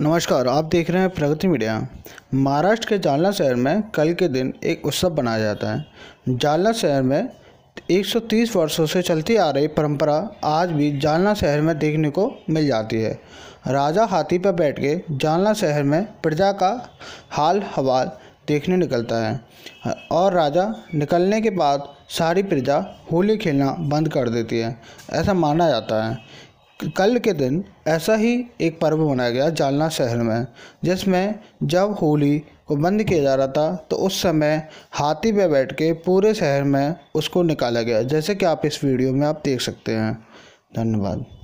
नमस्कार आप देख रहे हैं प्रगति मीडिया महाराष्ट्र के जालना शहर में कल के दिन एक उत्सव मनाया जाता है जालना शहर में 130 वर्षों से चलती आ रही परंपरा आज भी जालना शहर में देखने को मिल जाती है राजा हाथी पर बैठ के जालना शहर में प्रजा का हाल हवाल देखने निकलता है और राजा निकलने के बाद सारी प्रजा होली खेलना बंद कर देती है ऐसा माना जाता है कल के दिन ऐसा ही एक पर्व मनाया गया जालना शहर में जिसमें जब होली को बंद किया जा रहा था तो उस समय हाथी पर बैठ के पूरे शहर में उसको निकाला गया जैसे कि आप इस वीडियो में आप देख सकते हैं धन्यवाद